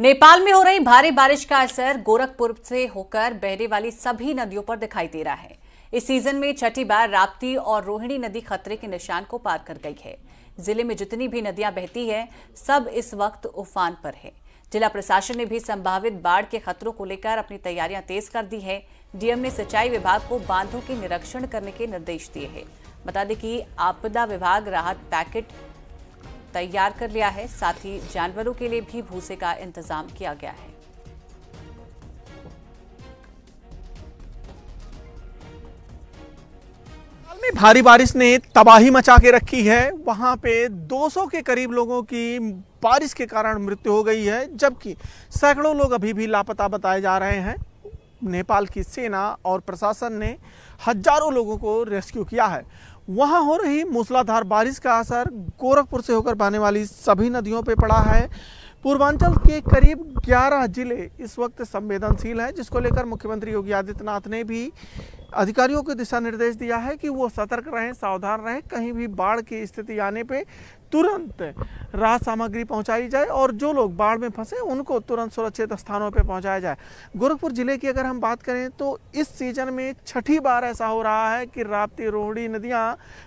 नेपाल में हो रही भारी बारिश का असर गोरखपुर से होकर बहने वाली सभी नदियों पर दिखाई दे रहा है इस सीजन में छठी बार राप्ती और रोहिणी नदी खतरे के निशान को पार कर गई है जिले में जितनी भी नदियां बहती है सब इस वक्त उफान पर है जिला प्रशासन ने भी संभावित बाढ़ के खतरों को लेकर अपनी तैयारियां तेज कर दी है डीएम ने सिंचाई विभाग को बांधों के निरीक्षण करने के निर्देश दिए हैं बता दें कि आपदा विभाग राहत पैकेट तैयार कर लिया है साथ ही जानवरों के लिए भी भूसे का इंतजाम किया गया है भारी बारिश ने तबाही मचा के रखी है वहां पे 200 के करीब लोगों की बारिश के कारण मृत्यु हो गई है जबकि सैकड़ों लोग अभी भी लापता बताए जा रहे हैं नेपाल की सेना और प्रशासन ने हजारों लोगों को रेस्क्यू किया है वहाँ हो रही मूसलाधार बारिश का असर गोरखपुर से होकर बहने वाली सभी नदियों पर पड़ा है पूर्वांचल के करीब 11 जिले इस वक्त संवेदनशील हैं जिसको लेकर मुख्यमंत्री योगी आदित्यनाथ ने भी अधिकारियों को दिशा निर्देश दिया है कि वो सतर्क रहें सावधान रहें कहीं भी बाढ़ की स्थिति आने पे तुरंत राहत सामग्री पहुंचाई जाए और जो लोग बाढ़ में फंसे उनको तुरंत सुरक्षित स्थानों पर पहुंचाया जाए गोरखपुर जिले की अगर हम बात करें तो इस सीजन में छठी बार ऐसा हो रहा है कि राप्ती रोहड़ी नदियाँ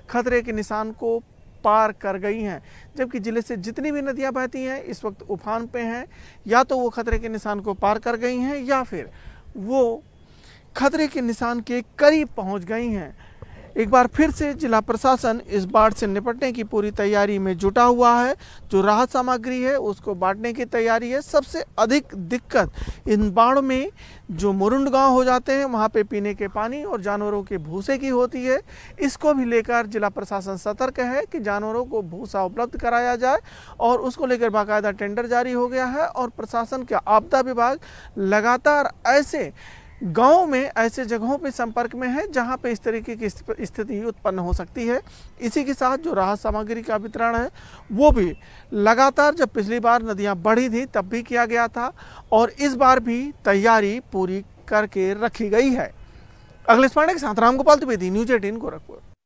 खतरे के निशान को पार कर गई हैं जबकि ज़िले से जितनी भी नदियाँ बहती हैं इस वक्त उफान पे हैं या तो वो खतरे के निशान को पार कर गई हैं या फिर वो खतरे के निशान के करीब पहुँच गई हैं एक बार फिर से जिला प्रशासन इस बाढ़ से निपटने की पूरी तैयारी में जुटा हुआ है जो राहत सामग्री है उसको बांटने की तैयारी है सबसे अधिक दिक्कत इन बाढ़ में जो मुरुंड गांव हो जाते हैं वहाँ पे पीने के पानी और जानवरों के भूसे की होती है इसको भी लेकर जिला प्रशासन सतर्क है कि जानवरों को भूसा उपलब्ध कराया जाए और उसको लेकर बाकायदा टेंडर जारी हो गया है और प्रशासन के आपदा विभाग लगातार ऐसे गांव में ऐसे जगहों पे संपर्क में है जहां पे इस तरीके की स्थिति उत्पन्न हो सकती है इसी के साथ जो राहत सामग्री का वितरण है वो भी लगातार जब पिछली बार नदियां बढ़ी थी तब भी किया गया था और इस बार भी तैयारी पूरी करके रखी गई है अगले स्मारण के साथ राम गोपाल द्विवेदी न्यूज एटीन गोरखपुर